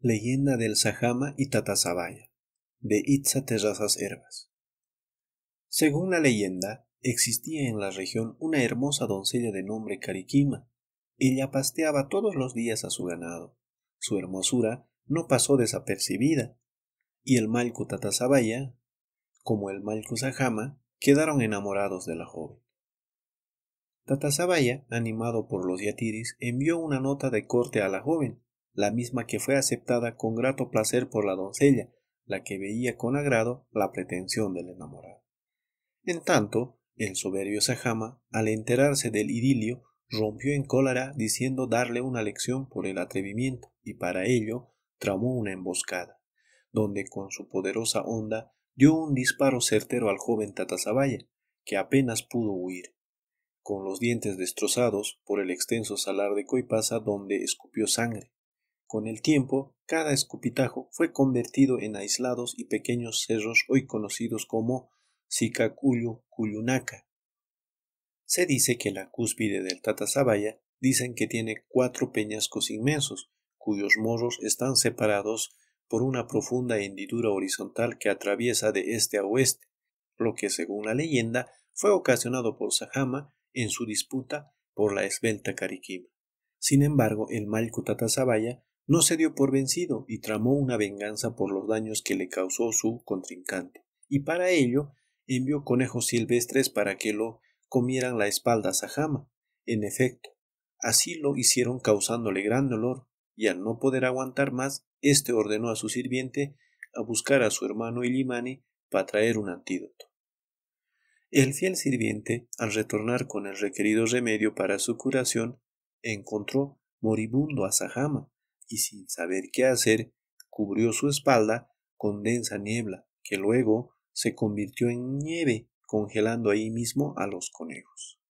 Leyenda del Sajama y Tatasabaya, de Itza Terrazas Herbas. Según la leyenda, existía en la región una hermosa doncella de nombre Cariquima. Ella pasteaba todos los días a su ganado. Su hermosura no pasó desapercibida, y el Malco Tatasabaya, como el Malco Sajama, quedaron enamorados de la joven. Tatasabaya, animado por los yatiris, envió una nota de corte a la joven, la misma que fue aceptada con grato placer por la doncella, la que veía con agrado la pretensión del enamorado. En tanto, el soberbio Sajama, al enterarse del idilio, rompió en cólera diciendo darle una lección por el atrevimiento, y para ello tramó una emboscada, donde con su poderosa onda dio un disparo certero al joven Tatazabaya, que apenas pudo huir. Con los dientes destrozados por el extenso salar de Coipasa donde escupió sangre, con el tiempo, cada escupitajo fue convertido en aislados y pequeños cerros hoy conocidos como sikakuyu Cuyunaca. Se dice que la cúspide del Tatazabaya dicen que tiene cuatro peñascos inmensos, cuyos morros están separados por una profunda hendidura horizontal que atraviesa de este a oeste, lo que según la leyenda fue ocasionado por Sajama en su disputa por la esbelta Cariquima. Sin embargo, el Malco Tatazabaya no se dio por vencido y tramó una venganza por los daños que le causó su contrincante, y para ello envió conejos silvestres para que lo comieran la espalda a Sajama. En efecto, así lo hicieron causándole gran dolor, y al no poder aguantar más, éste ordenó a su sirviente a buscar a su hermano Ilimani para traer un antídoto. El fiel sirviente, al retornar con el requerido remedio para su curación, encontró moribundo a Sajama, y sin saber qué hacer, cubrió su espalda con densa niebla, que luego se convirtió en nieve, congelando ahí mismo a los conejos.